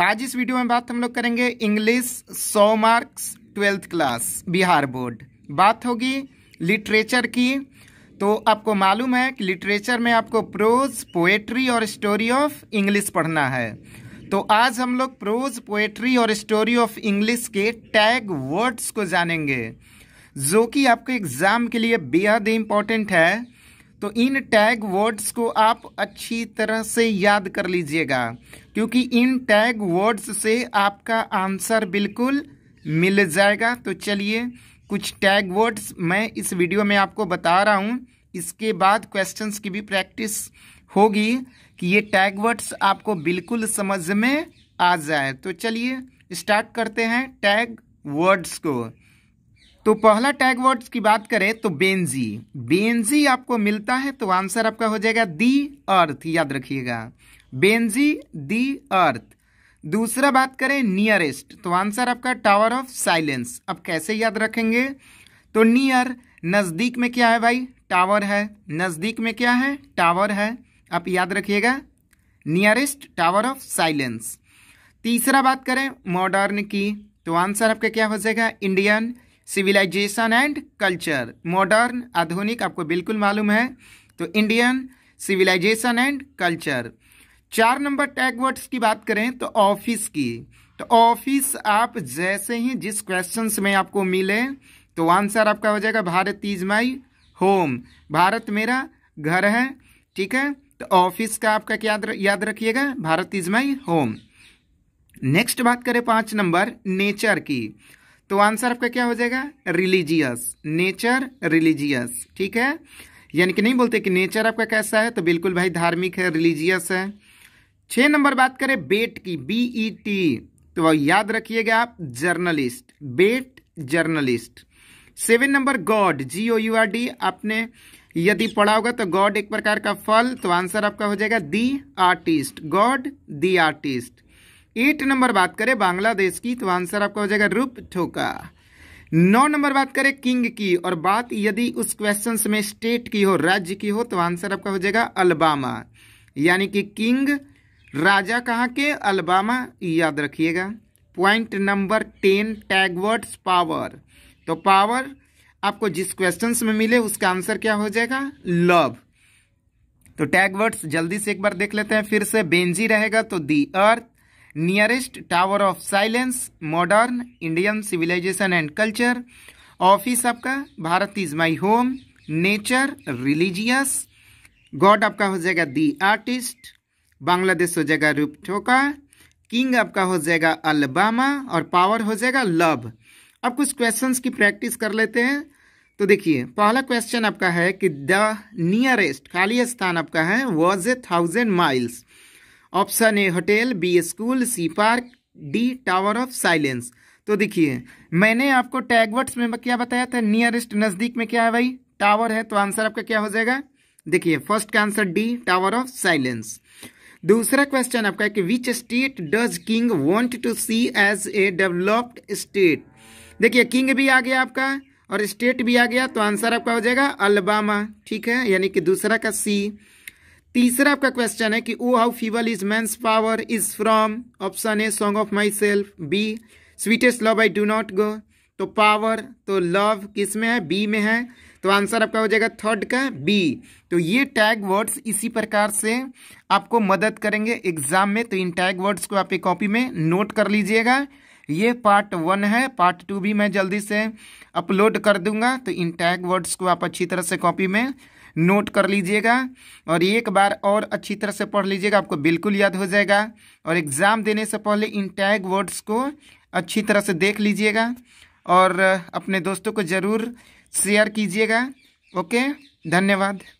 आज इस वीडियो में बात हम लोग करेंगे इंग्लिश सौ marks twelfth class Bihar board बात होगी लिटरेचर की तो आपको मालूम है कि लिटरेचर में आपको प्रोज पोएट्री और स्टोरी ऑफ इंग्लिश पढ़ना है तो आज हम लोग प्रोज पोएट्री और स्टोरी ऑफ इंग्लिश के टैग वर्ड्स को जानेंगे जो कि आपके एग्ज़ाम के लिए बेहद इम्पॉर्टेंट है तो इन टैग वर्ड्स को आप अच्छी तरह से याद कर लीजिएगा क्योंकि इन टैग वर्ड्स से आपका आंसर बिल्कुल मिल जाएगा तो चलिए कुछ टैग वर्ड्स मैं इस वीडियो में आपको बता रहा हूँ इसके बाद क्वेश्चंस की भी प्रैक्टिस होगी कि ये टैग वर्ड्स आपको बिल्कुल समझ में आ जाए तो चलिए स्टार्ट करते हैं टैग वर्ड्स को तो पहला टैग वर्ड की बात करें तो बेनजी बेनजी आपको मिलता है तो आंसर आपका हो जाएगा दी अर्थ याद रखिएगा बेनजी दी अर्थ दूसरा बात करें नियरेस्ट तो आंसर आपका टावर ऑफ साइलेंस अब कैसे याद रखेंगे तो नियर नज़दीक में क्या है भाई टावर है नज़दीक में क्या है टावर है आप याद रखिएगा नियरेस्ट टावर ऑफ साइलेंस तीसरा बात करें मॉडर्न की तो आंसर आपका क्या हो जाएगा Indian civilization and culture modern आधुनिक आपको बिल्कुल मालूम है तो इंडियन सिविलाइजेशन एंड कल्चर चार नंबर टैग वर्ड्स की बात करें तो ऑफिस की तो ऑफिस आप जैसे ही जिस क्वेश्चन में आपको मिले तो आंसर आपका हो जाएगा Bharat is my home Bharat मेरा घर है ठीक है तो ऑफिस का आपका क्या याद, रखिएगा Bharat is my home next बात करें पांच नंबर नेचर की तो आंसर आपका क्या हो जाएगा रिलीजियस नेचर रिलीजियस ठीक है यानी कि नहीं बोलते कि नेचर आपका कैसा है तो बिल्कुल भाई धार्मिक है रिलीजियस है छः नंबर बात करें बेट की बी ई टी तो याद रखिएगा आप जर्नलिस्ट बेट जर्नलिस्ट सेवन नंबर god G O U R D आपने यदि पढ़ा होगा तो गॉड एक प्रकार का फल तो आंसर आपका हो जाएगा the artist god the artist eight नंबर बात करें बांग्लादेश की तो आंसर आपका हो जाएगा रूप ठोका नौ नंबर बात करें किंग की और बात यदि उस क्वेश्चन में स्टेट की हो राज्य की हो तो आंसर आपका हो जाएगा अलबामा यानी कि किंग राजा कहाँ के अलबामा याद रखिएगा पॉइंट नंबर टेन टैगवर्ड्स पावर तो पावर आपको जिस क्वेश्चन में मिले उसका आंसर क्या हो जाएगा लव तो टैगवर्ड्स जल्दी से एक बार देख लेते हैं फिर से बेंजी रहेगा तो the earth nearest tower of silence modern Indian civilization and culture office आपका Bharat is my home nature religious god आपका हो जाएगा दी आर्टिस्ट बांग्लादेश हो जाएगा रूप ठोका किंग आपका हो जाएगा अलबामा और पावर हो जाएगा लव अब कुछ क्वेश्चन की प्रैक्टिस कर लेते हैं तो देखिए पहला क्वेश्चन आपका है कि द नियरेस्ट खाली स्थान आपका है was a thousand miles option A hotel B school C park D tower of silence तो देखिए मैंने आपको टैगवर्ड्स में क्या बताया था नियरेस्ट नज़दीक में क्या है भाई टावर है तो आंसर आपका क्या हो जाएगा देखिए फर्स्ट का answer D tower of silence दूसरा क्वेश्चन आपका है कि which state does king want to see as a developed state देखिए किंग भी आ गया आपका और स्टेट भी आ गया तो आंसर आपका हो जाएगा अलबामा ठीक है यानी कि दूसरा का सी तीसरा आपका क्वेश्चन है कि oh how feeble is man's power is from option a song of myself be sweetest love I do not go तो पावर तो लव किस में है बी में है तो आंसर आपका हो जाएगा थर्ड का बी तो ये टैग वर्ड्स इसी प्रकार से आपको मदद करेंगे एग्जाम में तो इन टैग वर्ड्स को आप एक कॉपी में नोट कर लीजिएगा ये पार्ट वन है पार्ट टू भी मैं जल्दी से अपलोड कर दूंगा तो इन टैग वर्ड्स को आप अच्छी तरह से कॉपी में नोट कर लीजिएगा और एक बार और अच्छी तरह से पढ़ लीजिएगा आपको बिल्कुल याद हो जाएगा और एग्ज़ाम देने से पहले इन टैग वर्ड्स को अच्छी तरह से देख लीजिएगा और अपने दोस्तों को ज़रूर शेयर कीजिएगा ओके धन्यवाद